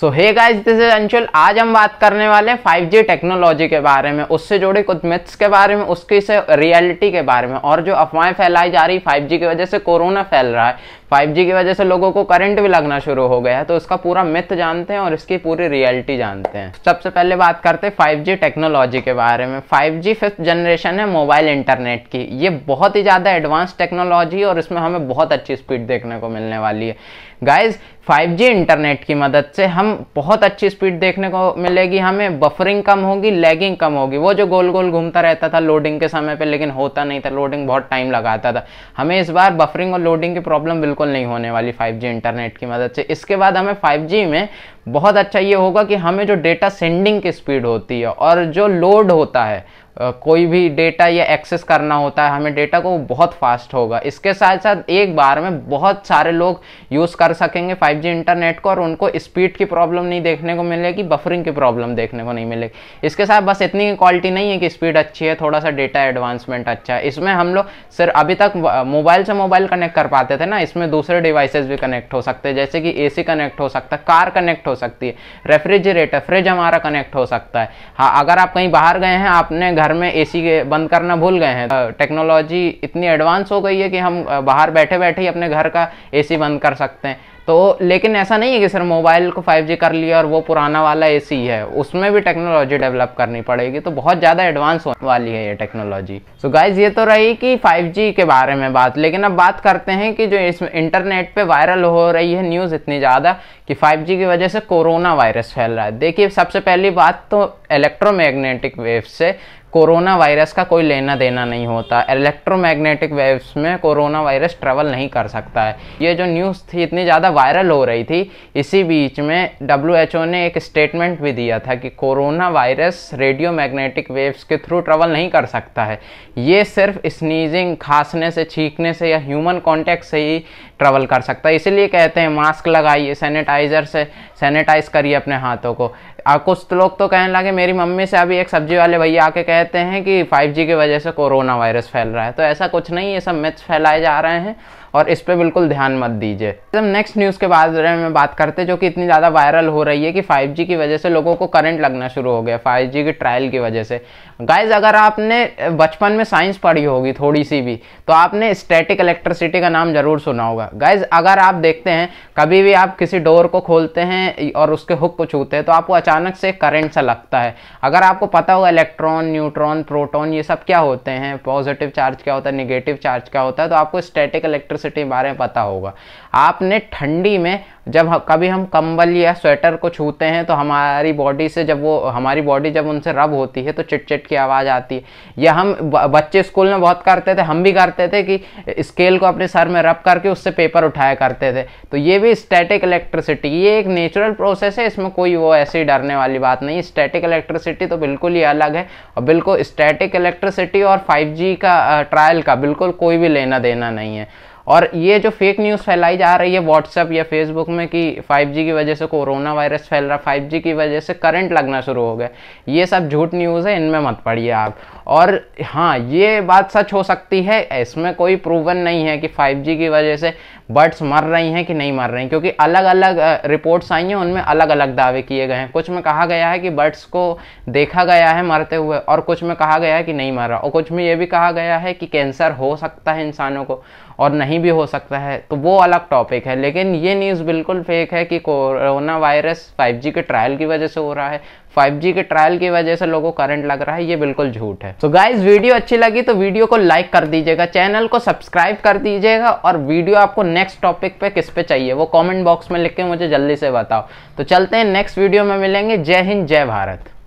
so hey guys this is Anshul आज हम बात करने वाले हैं 5G टेक्नोलॉजी के बारे में उससे जुड़े कुछ मिथ्स के बारे में उसकी से रियलिटी के बारे में और जो अफवाहें फैलाई जा रही 5G की वजह से कोरोना फैल रहा है 5G की वजह से लोगों को करंट भी लगना शुरू हो गया है तो इसका पूरा मिथ जानते हैं और इसकी पूरी रियलिटी जानते हैं सबसे पहले बात करते हैं 5G टेक्नोलॉजी के बारे में 5G फिफ्थ जनरेशन है मोबाइल इंटरनेट की ये बहुत ही ज़्यादा एडवांस टेक्नोलॉजी और इसमें हमें बहुत अच्छी स्पीड देखने को मिलने वाली है गाइज 5G इंटरनेट की मदद से हम बहुत अच्छी स्पीड देखने को मिलेगी हमें बफरिंग कम होगी लैगिंग कम होगी वो जो गोल गोल घूमता रहता था लोडिंग के समय पे लेकिन होता नहीं था लोडिंग बहुत टाइम लगाता था हमें इस बार बफरिंग और लोडिंग की प्रॉब्लम बिल्कुल बिल्कुल नहीं होने वाली 5G इंटरनेट की मदद से इसके बाद हमें 5G में बहुत अच्छा ये होगा कि हमें जो डेटा सेंडिंग की स्पीड होती है और जो लोड होता है कोई भी डेटा या एक्सेस करना होता है हमें डेटा को बहुत फास्ट होगा इसके साथ साथ एक बार में बहुत सारे लोग यूज़ कर सकेंगे 5G इंटरनेट को और उनको स्पीड की प्रॉब्लम नहीं देखने को मिलेगी बफरिंग की प्रॉब्लम देखने को नहीं मिलेगी इसके साथ बस इतनी क्वालिटी नहीं है कि स्पीड अच्छी है थोड़ा सा डेटा एडवांसमेंट अच्छा है इसमें हम लोग सिर्फ अभी तक मोबाइल से मोबाइल कनेक्ट कर पाते थे ना इसमें दूसरे डिवाइसेज भी कनेक्ट हो सकते जैसे कि ए कनेक्ट हो सकता है कार कनेक्ट हो सकती है रेफ्रिजरेटर फ्रिज हमारा कनेक्ट हो सकता है हाँ अगर आप कहीं बाहर गए हैं आपने घर में एसी बंद करना भूल गए हैं टेक्नोलॉजी तो इतनी एडवांस हो गई है कि हम बाहर बैठे बैठे ही अपने घर का ए बंद कर सकते हैं तो लेकिन ऐसा नहीं है कि सर मोबाइल को 5G कर लिया और वो पुराना वाला ए है उसमें भी टेक्नोलॉजी डेवलप करनी पड़ेगी तो बहुत ज़्यादा एडवांस होने वाली है ये टेक्नोलॉजी सो so गाइज ये तो रही कि 5G के बारे में बात लेकिन अब बात करते हैं कि जो इस इंटरनेट पर वायरल हो रही है न्यूज़ इतनी ज़्यादा कि 5G की वजह से कोरोना वायरस फैल रहा है देखिए सबसे पहली बात तो इलेक्ट्रोमैग्नेटिक वेव से कोरोना वायरस का कोई लेना देना नहीं होता इलेक्ट्रोमैग्नेटिक वेव्स में कोरोना वायरस ट्रेवल नहीं कर सकता है ये जो न्यूज़ थी इतनी ज़्यादा वायरल हो रही थी इसी बीच में डब्ल्यू ने एक स्टेटमेंट भी दिया था कि corona virus radio magnetic waves के थ्रू ट्रेवल नहीं कर सकता है ये सिर्फ स्नीजिंग खांसने से छींकने से या ह्यूमन कॉन्टैक्ट से ही ट्रेवल कर सकता है इसीलिए कहते हैं मास्क लगाइए सैनिटाइज़र से सैनिटाइज करिए अपने हाथों को कुछ लोग तो कहने लगे मेरी मम्मी से अभी एक सब्जी वाले भैया आके कहते कहते हैं कि 5G की वजह से कोरोना वायरस फैल रहा है तो ऐसा कुछ नहीं ये सब मिथ्स फैलाए जा रहे हैं और इस पर बिल्कुल ध्यान मत दीजिए हम नेक्स्ट न्यूज़ के बारे में बात करते हैं जो कि इतनी ज़्यादा वायरल हो रही है कि 5G की वजह से लोगों को करंट लगना शुरू हो गया 5G के ट्रायल की वजह से गाइज अगर आपने बचपन में साइंस पढ़ी होगी थोड़ी सी भी तो आपने स्टैटिक इलेक्ट्रिसिटी का नाम ज़रूर सुना होगा गाइज अगर आप देखते हैं कभी भी आप किसी डोर को खोलते हैं और उसके हुक को छूते हैं तो आपको अचानक से करंट सा लगता है अगर आपको पता होगा इलेक्ट्रॉन न्यू न्यूट्रॉन प्रोटॉन ये सब क्या होते हैं पॉजिटिव चार्ज क्या होता है निगेटिव चार्ज क्या होता है तो आपको स्टैटिक इलेक्ट्रिसिटी के बारे में पता होगा आपने ठंडी में जब कभी हम कंबल या स्वेटर को छूते हैं तो हमारी बॉडी से जब वो हमारी बॉडी जब उनसे रब होती है तो चिटचिट की आवाज़ आती है या हम बच्चे स्कूल में बहुत करते थे हम भी करते थे कि स्केल को अपने सर में रब करके उससे पेपर उठाया करते थे तो ये भी स्टैटिक इलेक्ट्रिसिटी ये एक नेचुरल प्रोसेस है इसमें कोई वो ऐसी डरने वाली बात नहीं स्टैटिक इलेक्ट्रिसिटी तो बिल्कुल ही अलग है और बिल्कुल बिल को स्टैटिक इलेक्ट्रिसिटी और 5G का ट्रायल का बिल्कुल कोई भी लेना देना नहीं है और ये जो फेक न्यूज़ फैलाई जा रही है व्हाट्सअप या फेसबुक में कि 5G की वजह से कोरोना वायरस फैल रहा है 5G की वजह से करंट लगना शुरू हो गया ये सब झूठ न्यूज़ है इनमें मत पड़िए आप और हाँ ये बात सच हो सकती है इसमें कोई प्रूवन नहीं है कि 5G की वजह से बर्ड्स मर रही हैं कि नहीं मर रही क्योंकि अलग अलग रिपोर्ट्स आई हैं उनमें अलग अलग दावे किए गए हैं कुछ में कहा गया है कि बर्ड्स को देखा गया है मरते हुए और कुछ में कहा गया है कि नहीं मर रहा और कुछ में ये भी कहा गया है कि कैंसर हो सकता है इंसानों को और नहीं भी हो सकता है तो वो अलग टॉपिक है लेकिन ये न्यूज़ बिल्कुल फेक है कि कोरोना वायरस 5G के ट्रायल की वजह से हो रहा है 5G के ट्रायल की वजह से लोगों को करंट लग रहा है ये बिल्कुल झूठ है तो so गाइज वीडियो अच्छी लगी तो वीडियो को लाइक कर दीजिएगा चैनल को सब्सक्राइब कर दीजिएगा और वीडियो आपको नेक्स्ट टॉपिक पे किस पे चाहिए वो कमेंट बॉक्स में लिख के मुझे जल्दी से बताओ तो चलते हैं नेक्स्ट वीडियो में मिलेंगे जय हिंद जय भारत